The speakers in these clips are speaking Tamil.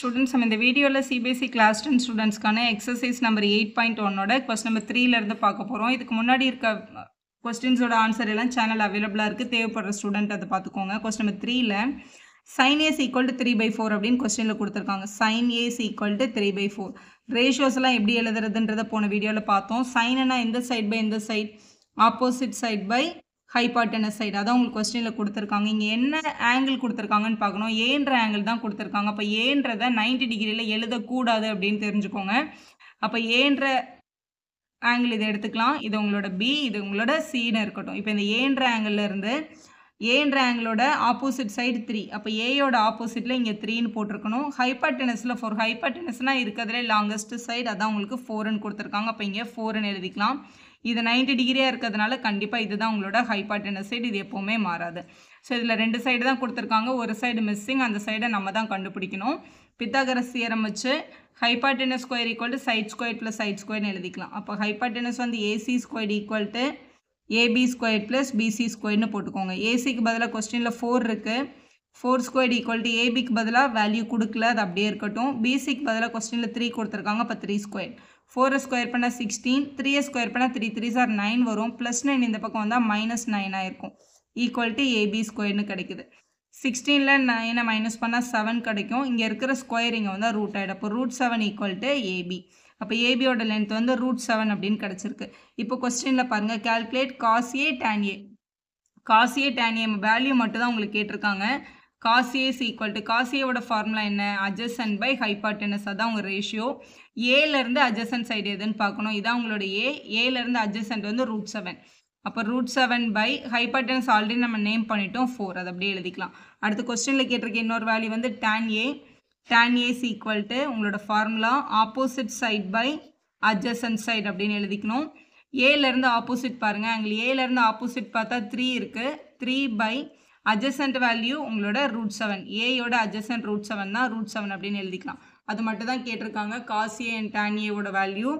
ஸ்டூடெண்ட்ஸ் நம்ம இந்த வீடியோவில் சிபிஎஸ்சி கிளாஸ் டென் ஸ்டூடெண்ட்ஸ்க்கான எக்ஸசைஸ் நம்பர் எயிட் பாயிண்ட் ஒன்னோட கொஸ்டின் நம்பர் த்ரீலேருந்து பார்க்க போகிறோம் இதுக்கு முன்னாடி இருக்க கொஸ்டின்ஸோட ஆன்சர் எல்லாம் சேனல் அவைலபிளாக இருக்குது தேவைப்படுற ஸ்டூடெண்ட் அதை பார்த்துக்கோங்க கொஸ்டின் நம்பர் த்ரீல sine A is equal to three by four அப்படின்னு கொஸ்டினில் கொடுத்துருக்காங்க sine A is equal to three by four ரேஷியோஸ்லாம் எப்படி எழுதுறதுன்றதை போன வீடியோவில் பார்த்தோம் சைனுனா எந்த சைட் பை எந்த side opposite side by side அதான் உங்களுக்கு கொஸ்டினில் கொடுத்துருக்காங்க இங்கே என்ன ஆங்கிள் கொடுத்துருக்காங்கன்னு பார்க்கணும் ஏன்ற ஆங்கிள் தான் கொடுத்துருக்காங்க அப்போ ஏன்றத நைன்டி டிகிரியில் எழுதக்கூடாது அப்படின்னு தெரிஞ்சுக்கோங்க அப்போ ஏன்ற ஆங்கிள் இதை எடுத்துக்கலாம் இது உங்களோட பி இது உங்களோட சீனு இருக்கட்டும் இப்போ இந்த ஏன்ற ஆங்கிள்லேருந்து ஏன்ற ஆங்கிளோட ஆப்போசிட் சைடு த்ரீ அப்போ ஏயோட ஆப்போசிட்டில் இங்கே த்ரீன்னு போட்டிருக்கணும் ஹைப்பாட்டனஸில் ஃபோர் ஹைப்பாட்டனஸ்னால் இருக்கிறதுலே லாங்கஸ்ட் சைடு அதான் உங்களுக்கு ஃபோருன்னு கொடுத்துருக்காங்க அப்போ இங்கே ஃபோருன்னு எழுதிக்கலாம் இது நைன்டி டிகிரியாக இருக்கிறதுனால கண்டிப்பாக இதுதான் உங்களோட ஹைபாட்டினஸ் சைடு இது எப்போவுமே மாறாது ஸோ இதில் ரெண்டு சைடு தான் கொடுத்துருக்காங்க ஒரு சைடு மிஸ்ஸிங் அந்த சைடை நம்ம தான் கண்டுபிடிக்கணும் பித்தாகரசி தியரம் வச்சு hypotenuse square equal to side square plus side ஸ்கொயர்னு எழுதிக்கலாம் அப்போ ஹைபாட்டினஸ் வந்து AC square equal to AB square plus BC ஸ்கொயர்னு போட்டுக்கோங்க ஏசிக்கு பதிலாக கொஸ்டினில் ஃபோர் இருக்குது ஃபோர் ஸ்கொயர் ஈக்குவல் டு ஏபிக்கு பதிலாக வேல்யூ கொடுக்கல அது அப்படியே இருக்கட்டும் பிசிக்கு பதிலாக கொஸ்டினில் த்ரீ கொடுத்துருக்காங்க அப்போ த்ரீ ஸ்கொயர் ஃபோரை ஸ்கொயர் பண்ணால் சிக்ஸ்டீன் த்ரீயை ஸ்கொயர் பண்ணால் த்ரீ த்ரீ சார் நைன் வரும் ப்ளஸ் நைன் இந்த பக்கம் வந்தால் மைனஸ் நைனாக இருக்கும் ஈக்குவல் டு ஏபி ஸ்கொயர்னு கிடைக்குது சிக்ஸ்டீனில் நைனை மைனஸ் பண்ணால் செவன் கிடைக்கும் இங்கே இருக்கிற ஸ்கொயர் இங்கே வந்தால் ரூட் ஆகிடும் அப்போ root seven equal to AB அப்போ ஏபியோட லென்த் வந்து ரூட் செவன் அப்படின்னு கிடச்சிருக்கு இப்போ கொஸ்டினில் பாருங்கள் calculate cos A tan A cos A tan A value மட்டும் தான் உங்களுக்கு கேட்டிருக்காங்க cos A is equal to cos formula என்ன அஜசன் பை ஹைபாட்டனஸ் அதான் உங்கள் ரேஷியோ ஏலேருந்து அஜசன் சைடு எதுன்னு பார்க்கணும் இதான் உங்களோட ஏ ஏலேருந்து அஜசன்ட் வந்து ரூட் செவன் அப்போ root seven by hypotenuse already நம்ம நேம் பண்ணிட்டோம் ஃபோர் அதை அப்படியே எழுதிக்கலாம் அடுத்து கொஸ்டினில் கேட்டிருக்க இன்னொரு வேல்யூ வந்து tan A tan A is equal to உங்களோட formula opposite side by adjacent side அப்படின்னு எழுதிக்கணும் ஏலேருந்து ஆப்போசிட் பாருங்கள் அங்கே ஏலேருந்து ஆப்போசிட் பார்த்தா த்ரீ இருக்குது த்ரீ பை அட்ஜசன்ட் வேல்யூ உங்களோட ரூட் செவன் ஏயோட அட்ஜசன்ட் ரூட் செவன் தான் ரூட் செவன் அப்படின்னு எழுதிக்கலாம் அது மட்டும் தான் கேட்டிருக்காங்க காசி அண்ட் டேனியோட வேல்யூ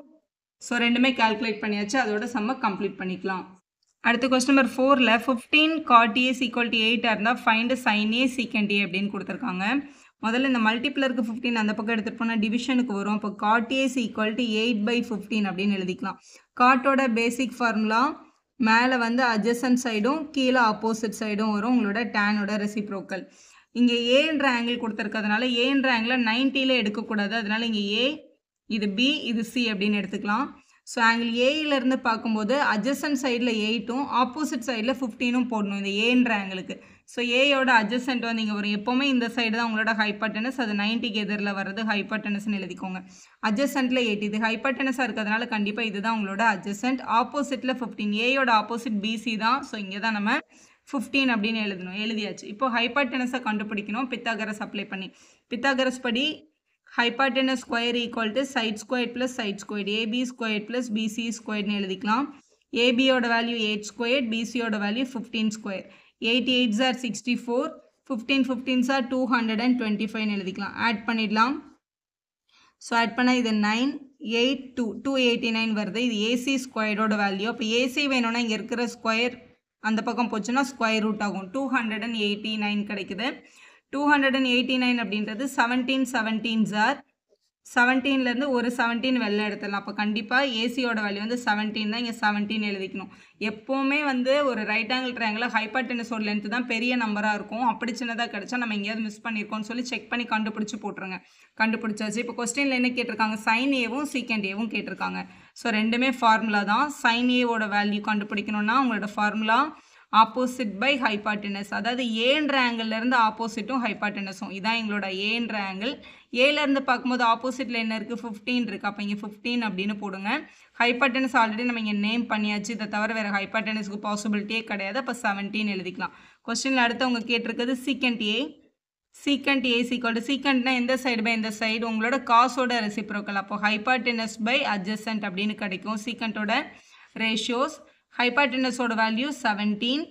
ஸோ ரெண்டுமே கால்குலேட் பண்ணியாச்சு அதோட செம்ம கம்ப்ளீட் பண்ணிக்கலாம் அடுத்த கொஸ்டின் நம்பர் ஃபோரில் fifteen cot A is equal to எயிட்டாக இருந்தால் find sine A secant A அப்படின்னு கொடுத்துருக்காங்க முதல்ல இந்த மல்டிப்ளருக்கு ஃபிஃப்டீன் அந்த பக்கம் எடுத்துகிட்டு போனால் டிவிஷனுக்கு வரும் இப்போ cot A is equal to eight by fifteen அப்படின்னு எழுதிக்கலாம் காட்டோட பேசிக் ஃபார்முலா மேலே வந்து அட்ஜசன்ட் சைடும் கீழே ஆப்போசிட் சைடும் வரும் உங்களோட டேனோட ரெசிப்ரோக்கல் இங்கே ஏன்ற ஆங்கிள் கொடுத்துருக்கிறதுனால ஏன்ற ஆங்கிளை நைன்டியில் எடுக்கக்கூடாது அதனால் இங்கே ஏ இது பி இது சி அப்படின்னு எடுத்துக்கலாம் ஸோ ஆங்கிள் ஏயிலேருந்து பார்க்கும்போது அட்ஜசன்ட் சைடில் எயிட்டும் ஆப்போசிட் சைடில் ஃபிஃப்டீனும் போடணும் இந்த ஏன்ற ஆங்கிளுக்கு ஸோ ஏயோட அட்ஜஸ்டன்ட் வந்து இங்கே வரும் எப்போவுமே இந்த சைடு தான் உங்களோட ஹைப்பர்டனஸ் அது நைன்ட்டிக்கு எதிரில் வர்றது ஹைப்பர்டனஸ்ன்னு எழுதிக்கோங்க அட்ஜஸ்டன்ட்டில் எயிட் இது ஹைப்பர்டனஸாக இருக்கிறதுனால கண்டிப்பாக இதுதான் உங்களோட அட்ஜஸ்டன்ட் ஆப்போசிட்டில் ஃபிஃப்டீன் ஏயோட ஆப்போசிட் பிசி தான் ஸோ இங்கே தான் நம்ம ஃபிஃப்டீன் அப்படின்னு எழுதணும் எழுதியாச்சு இப்போ ஹைப்பர்டனஸை கண்டுபிடிக்கணும் பித்தாகரஸ் அப்ளை பண்ணி பித்தாகரஸ் படி hypotenuse square equal to side square plus side square AB square plus BC ஸ்கொயர்னு எழுதிக்கலாம் ஏபியோட வேல்யூ எயிட் ஸ்கொயர் பிசியோட value fifteen square eighty eight are sixty four fifteen fifteen are two hundred and twenty ஃபைவ்னு எழுதிக்கலாம் ஆட் பண்ணிடலாம் ஸோ ஆட் பண்ணால் இது nine eight two two eighty nine வருது இது ஏசி ஸ்கொயரோட வேல்யூ அப்போ ஏசி வேணும்னா இங்கே இருக்கிற ஸ்கொயர் அந்த பக்கம் போச்சுன்னா ஸ்கொயர் ரூட் ஆகும் two hundred and eighty nine கிடைக்குது two hundred and eighty nine அப்படின்றது செவன்டீன் செவன்டீன் சார் செவன்டீன்லேருந்து ஒரு செவன்டீன் வெளில எடுத்துடலாம் அப்போ கண்டிப்பாக ஏசியோட வேல்யூ வந்து செவன்டீன் தான் இங்கே செவன்டீன் எழுதிக்கணும் எப்போவுமே வந்து ஒரு ரைட் ஆங்கிள் ட்ரையாங்கில் ஹைப்பாட்டெனிஸோட லென்த்து தான் பெரிய நம்பராக இருக்கும் அப்படி சின்னதாக கிடச்சா நம்ம எங்கேயாவது மிஸ் பண்ணியிருக்கோம்னு சொல்லி செக் பண்ணி கண்டுபிடிச்சி போட்டுருங்க கண்டுபிடிச்சாச்சு இப்போ கொஸ்டினில் என்ன கேட்டிருக்காங்க சைன் ஏவும் சீக்கண்ட் ஏவும் கேட்டிருக்காங்க ஸோ ரெண்டுமே ஃபார்முலா தான் சைன் ஏவோட வேல்யூ கண்டுபிடிக்கணும்னா உங்களோட ஃபார்முலா ஆப்போசிட் பை ஹைபாட்டினஸ் அதாவது ஏன்ற ஆங்கிள்லேருந்து ஆப்போசிட்டும் ஹைபாட்டினஸும் இதான் எங்களோட ஏன்ற ஆங்கிள் ஏலேருந்து பார்க்கும்போது ஆப்போசிட்டில் என்ன இருக்குது ஃபிஃப்டீன் இருக்குது அப்போ இங்கே ஃபிஃப்டீன் அப்படின்னு போடுங்க ஹைபாட்டனஸ் ஆல்ரெடி நம்ம இங்கே நேம் பண்ணியாச்சு இதை தவிர வேறு ஹைபாட்டனஸ்க்கு பாசிபிலிட்டியே கிடையாது அப்போ செவன்டீன் எழுதிக்கலாம் கொஸ்டினில் அடுத்தவங்க கேட்டிருக்கிறது சீக்கண்ட் ஏ சீக்கண்ட் ஏ சீக்கோட சீக்கண்ட்னா எந்த சைடு பை எந்த சைடு உங்களோட காசோட ரெசிப்ரோக்கல் அப்போ ஹைபாட்டினஸ் பை அட்ஜஸ்டன்ட் அப்படின்னு கிடைக்கும் சீக்கண்டோட ரேஷியோஸ் ஹைப்பாட்டினஸோட வேல்யூ செவன்டீன்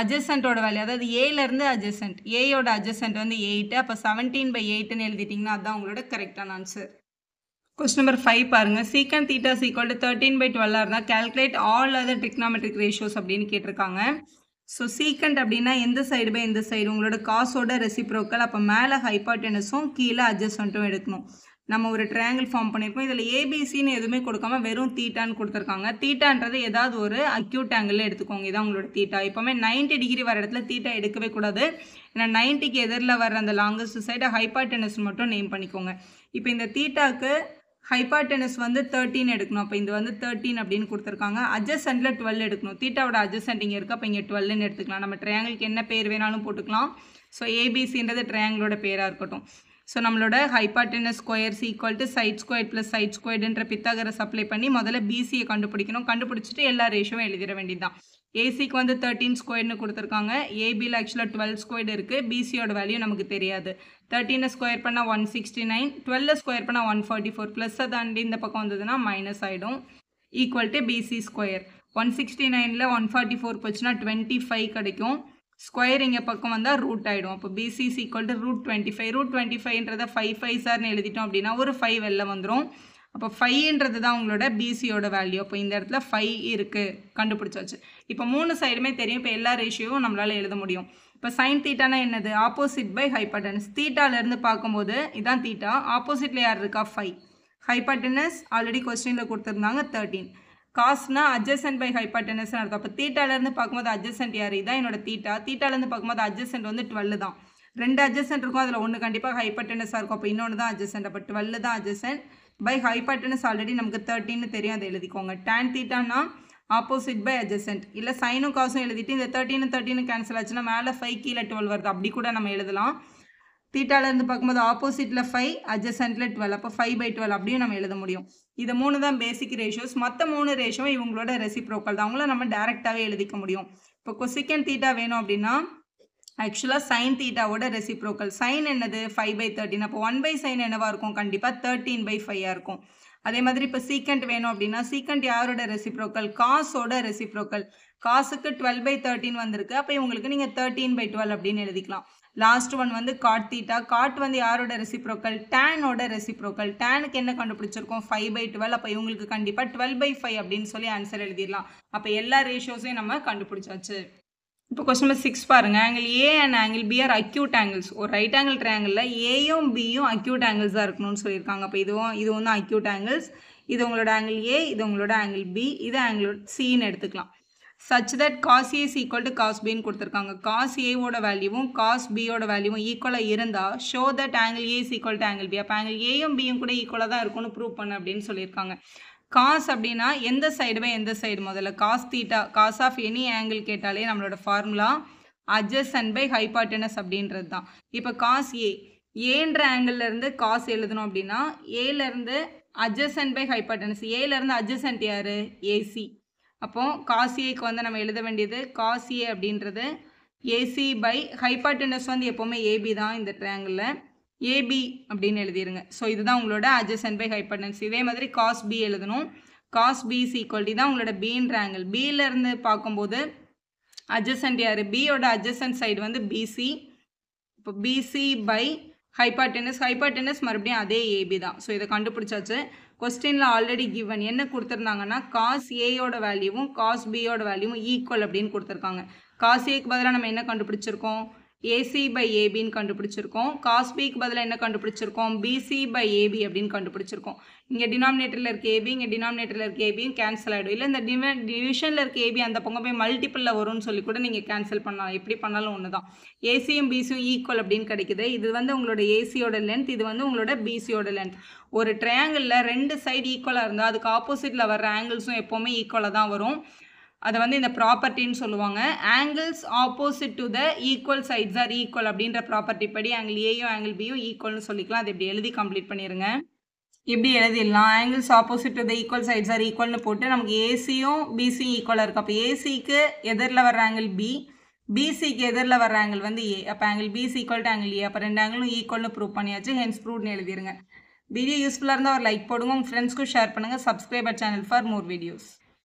அட்ஜசண்ட்டோட வேல்யூ அதாவது ஏலேருந்து அஜசண்ட் ஏயோட அட்ஜசண்ட் வந்து எயிட்டு அப்போ செவன்டீன் பை எயிட்டுன்னு எழுதிட்டிங்கன்னா அதுதான் உங்களோட கரெக்டான ஆன்சர் கொஸ்டின் நம்பர் ஃபைவ் பாருங்கள் secant theta is equal to thirteen by டுவெல்லாக இருந்தால் calculate all other trigonometric ratios அப்படின்னு கேட்டிருக்காங்க ஸோ சீக்கண்ட் அப்படின்னா எந்த சைடு பை எந்த சைடு உங்களோட காசோட ரெசிப்ரோக்கல் அப்போ மேலே ஹைப்பாட்டனஸும் கீழே அட்ஜஸ்ட்மெண்ட்டும் எடுக்கணும் நம்ம ஒரு ட்ரையாங்கிள் ஃபார்ம் பண்ணியிருப்போம் இதில் ஏபிசின்னு எதுவுமே கொடுக்காம வெறும் தீட்டான்னு கொடுத்துருக்காங்க தீட்டான்றது ஏதாவது ஒரு அக்யூட் ஆங்கிளில் எடுத்துக்கோங்க இதான் உங்களோட தீட்டா எப்போவுமே நைன்ட்டி டிகிரி வர இடத்துல தீட்டா எடுக்கவே கூடாது ஏன்னா நைன்ட்டிக்கு எதிரில் வர அந்த லாங்கஸ்ட் சைடு ஹைப்பாட்டனஸ் மட்டும் நேம் பண்ணிக்கோங்க இப்போ இந்த தீட்டாவுக்கு ஹைப்பாட்டனஸ் வந்து தேர்ட்டின் எடுக்கணும் அப்போ இது வந்து தேர்ட்டின் அப்படின்னு கொடுத்துருக்காங்க அட்ஜஸ்டில் டுவெல் எடுக்கணும் தீட்டாவோட அட்ஜஸ்டன்ட் இங்கே இருக்குது அப்போ இங்கே டுவெல்னு எடுத்துக்கலாம் நம்ம ட்ரையாங்கிளுக்கு என்ன பேர் வேணாலும் போட்டுக்கலாம் ஸோ ஏபிசின்றது ட்ரையாங்கிளோட பேராக இருக்கட்டும் ஸோ நம்மளோட hypotenuse squares equal to side square plus side ஸ்கொயர்டுன்ற பித்தாகரை சப்ளை பண்ணி முதல்ல பிசியை கண்டுபிடிக்கணும் கண்டுபிடிச்சிட்டு எல்லா ரேஷியோவும் எழுதிட வேண்டியதான் ஏசிக்கு வந்து தேர்ட்டீன் ஸ்கொயர்னு கொடுத்துருக்காங்க ஏபியில் ஆக்சுவலாக டுவெல் ஸ்கொயர் இருக்குது பிசியோட வேல்யூ நமக்கு தெரியாது தேர்ட்டீனை ஸ்கொயர் பண்ணால் ஒன் சிக்ஸ்டி நைன் டுவெல்ல ஸ்கொயர் பண்ணால் ஒன் ஃபார்ட்டி ஃபோர் ப்ளஸ்ஸை தாண்டி இந்த பக்கம் வந்ததுன்னா மைனஸ் ஆகிடும் equal to BC square one sixty நைனில் ஒன் ஃபார்ட்டி ஃபோர் போச்சுன்னா டுவெண்ட்டி ஃபைவ் கிடைக்கும் ஸ்கொயர் இங்கே பக்கம் வந்தால் ரூட் ஆகிடும் அப்போ BC is equal to root twenty five root twenty ஃபைவ்ன்றத ஃபைவ் ஃபைவ் சார்னு எழுதிட்டோம் அப்படின்னா ஒரு ஃபைவ் வெளில வந்துடும் அப்போ ஃபைவ்ன்றது தான் உங்களோட பிசியோட வேல்யூ அப்போ இந்த இடத்துல ஃபைவ் இருக்குது கண்டுபிடிச்சாச்சு இப்போ மூணு சைடுமே தெரியும் இப்போ எல்லா ரேஷியோவும் நம்மளால் எழுத முடியும் இப்போ சைன் தீட்டானா என்னது ஆப்போசிட் பை ஹைப்பட்டன்ஸ் தீட்டாலேருந்து பார்க்கும்போது இதான் தீட்டா ஆப்போசிட்டில் யார் இருக்கா ஃபைவ் ஹைப்பட்டனஸ் ஆல்ரெடி கொஸ்டினில் கொடுத்துருந்தாங்க தேர்ட்டீன் காஸ்னா அட்ஜசன்ட் பை ஹைப்பர்டெனஸ் அர்த்தம் அப்போ தீட்டாலேருந்து பார்க்கும்போது அட்ஜசன்ட் யார் இதான் என்னோட தீட்டா தீட்டாலேருந்து பார்க்கும்போது அட்ஜசன்ட் வந்து டுவெல் தான் ரெண்டு அட்ஜசன்ட் இருக்கும் அதில் ஒன்று கண்டிப்பாக ஹைப்பர்டெனஸாக இருக்கும் அப்போ இன்னொன்று தான் அட்ஜசன்ட் அப்போ டுவெல் தான் அட்ஜசன்ட் பை ஹைப்பர்டெனஸ் ஆல்ரெடி நமக்கு தேர்ட்டின்னு தெரியும் அதை எழுதிக்கோங்க டேன் தீட்டானா ஆப்போசிட் பை அட்ஜசன்ட் இல்லை சைனும் காசும் எழுதிட்டு இந்த தேர்ட்டின்னு தேர்ட்டின்னு கேன்சல் ஆச்சுன்னா மேலே ஃபைவ் கீழே டுவெல் வருது அப்படி கூட நம்ம எழுதலாம் தீட்டாலேருந்து பார்க்கும்போது ஆப்போசிட்டில் ஃபைவ் அட்ஜசன்ட்டில் டுவெல் அப்போ ஃபைவ் பை டுவெல் அப்படியும் நம்ம எழுத முடியும் இது மூணு தான் பேசிக் ரேஷியோஸ் மற்ற மூணு ரேஷியோ இவங்களோட ரெசிப்ரோக்கல் தான் அவங்கள நம்ம டேரெக்டாகவே எழுதிக்க முடியும் இப்போ கொசிக்கன் தீட்டா வேணும் அப்படின்னா ஆக்சுவலாக சைன் தீட்டாவோட ரெசிப்ரோக்கல் சைன் என்னது ஃபைவ் பை தேர்ட்டின் அப்போ ஒன் பை சைன் என்னவாக இருக்கும் கண்டிப்பாக தேர்ட்டின் பை ஃபைவாக இருக்கும் அதே மாதிரி இப்போ சீக்கண்ட் வேணும் அப்படின்னா சீக்கண்ட் யாரோட ரெசிப்ரோக்கல் காசோட ரெசிப்ரோக்கல் காசுக்கு டுவெல் பை தேர்ட்டின் வந்திருக்கு அப்போ இவங்களுக்கு நீங்கள் தேர்ட்டின் பை டுவெல் அப்படின்னு எழுதிக்கலாம் லாஸ்ட் ஒன் வந்து காட் தீட்டா காட் வந்து யாரோட ரெசிப்ரோக்கல் டேனோட ரெசிப்ரோக்கல் டேனுக்கு என்ன கண்டுபிடிச்சிருக்கோம் ஃபைவ் பை டுவெல் அப்போ இவங்களுக்கு கண்டிப்பாக டுவெல் பை ஃபைவ் அப்படின்னு சொல்லி ஆன்சர் எழுதிடலாம் அப்போ எல்லா ரேஷியோஸையும் நம்ம கண்டுபிடிச்சாச்சு இப்போ கொஸ்டின் நம்பர் சிக்ஸ் பாருங்க angle A and angle B are acute angles ஒரு ரைட் ஆங்கிள் ட்ரையாங்கிளில் ஏயும் பியும் அக்யூட் ஆங்கிள்ஸாக இருக்கணும்னு சொல்லியிருக்காங்க அப்போ இதுவும் இது வந்து அக்யூட் ஆங்கிள்ஸ் இது உங்களோட ஆங்கிள் ஏ இது உங்களோட ஆங்கிள் பி இது ஆங்கிள் சின்னு எடுத்துக்கலாம் such that cos A is equal to cos பின்னு கொடுத்துருக்காங்க காஸ் ஏவோட வேல்யூவும் காஸ் பியோட வேல்யூவும் ஈக்குவலாக இருந்தால் show that angle A is equal to angle B அப்போ ஆங்கிள் ஏயும் பியும் கூட ஈக்குவலாக தான் இருக்கும்னு ப்ரூவ் பண்ண அப்படின்னு சொல்லியிருக்காங்க காஸ் அப்படின்னா எந்த சைடுமே எந்த சைடு முதல்ல cos theta cos of any angle கேட்டாலே நம்மளோட ஃபார்முலா அண்ட் பை ஹைபாட்டனஸ் அப்படின்றது தான் இப்போ காஸ் ஏ ஏன்ற ஆங்கிள் இருந்து காஸ் எழுதணும் அப்படின்னா ஏலேருந்து அண்ட் பை ஹைபாட்டனஸ் ஏலேருந்து அண்ட் யார் ஏசி அப்போது காசிஐக்கு வந்து நம்ம எழுத வேண்டியது காசிஏ அப்படின்றது ஏசி பை ஹைபாட்டினஸ் வந்து எப்போவுமே ஏபி தான் இந்த ட்ரையாங்கிளில் ஏபி அப்படின்னு எழுதிருங்க ஸோ இதுதான் உங்களோட அட்ஜசன் பை ஹைபர்டன்ஸ் இதே மாதிரி காஸ் பி எழுதணும் காஸ் பி சீக்வல்டி தான் உங்களோட பீன்ற ஆங்கிள் பியிலேருந்து பார்க்கும்போது அட்ஜசன்ட் யார் பியோட அட்ஜசன்ட் சைடு வந்து பிசி இப்போ பிசி பை ஹைபாட்டினஸ் ஹைபாட்டினஸ் மறுபடியும் அதே ஏபி தான் ஸோ இதை கண்டுபிடிச்சாச்சு கொஸ்டினில் ஆல்ரெடி கிவன் என்ன கொடுத்துருந்தாங்கன்னா காஸ் ஏயோட வேல்யூவும் காஸ் பியோட வேல்யூவும் ஈக்குவல் அப்படின்னு கொடுத்துருக்காங்க காஸ் ஏக்கு பதிலாக நம்ம என்ன கண்டுபிடிச்சிருக்கோம் ஏசி பை ஏபின்னு கண்டுபிடிச்சிருக்கோம் காஸ் பிக்கு பதிலாக என்ன கண்டுபிடிச்சிருக்கோம் பிசி பை ஏபி அப்படின்னு கண்டுபிடிச்சிருக்கோம் இங்கே டினாமினேட்டரில் இருக்க ஏபி இங்கே டினாமினேட்டரில் இருக்க ஏபியும் கேன்சல் ஆகிடும் இல்லை இந்த டிவ டிவிஷனில் இருக்க ஏபி அந்த பக்கம் போய் மல்டிப்பிளில் வரும்னு சொல்லி கூட நீங்கள் கேன்சல் பண்ணலாம் எப்படி பண்ணாலும் ஒன்று தான் ஏசியும் பிசியும் ஈக்குவல் அப்படின்னு கிடைக்குது இது வந்து உங்களோட ஏசியோட லென்த் இது வந்து உங்களோட பிசியோட லென்த் ஒரு ட்ரையாங்கிளில் ரெண்டு ஈக்குவலாக இருந்தால் அதுக்கு ஆப்போசிட்டில் வர்ற ஆங்கிள்ஸும் எப்போவுமே ஈக்குவலாக தான் வரும் அதை வந்து இந்த ப்ராப்பர்ட்டின்னு சொல்லுவாங்க angles opposite to the equal sides are equal அப்படின்ற ப்ராப்பர்ட்டி படி ஆங்கிள் ஏயும் ஆங்கிள் பியும் ஈக்குவல்னு சொல்லிக்கலாம் அது இப்படி எழுதி கம்ப்ளீட் பண்ணிடுங்க எப்படி எழுதிடலாம் angles opposite to the equal sides are ஈக்குவல்னு போட்டு நமக்கு ஏசியும் பிசி ஈக்குவலாக இருக்கும் அப்போ ஏசிக்கு எதிரில் வர்ற ஆங்கிள் பி பிசிக்கு எதிரில் வர்ற ஆங்கிள் வந்து ஏ அப்போ angle BC equal to angle A அப்போ ரெண்டு ஆங்கிளும் ஈக்குவல்னு ப்ரூவ் பண்ணியாச்சு ஹென்ஸ் ப்ரூவ்னு எழுதிருங்க வீடியோ யூஸ்ஃபுல்லாக இருந்தால் ஒரு லைக் போடுங்க உங்கள் ஃப்ரெண்ட்ஸ்க்கும் ஷேர் பண்ணுங்கள் subscriber channel for more videos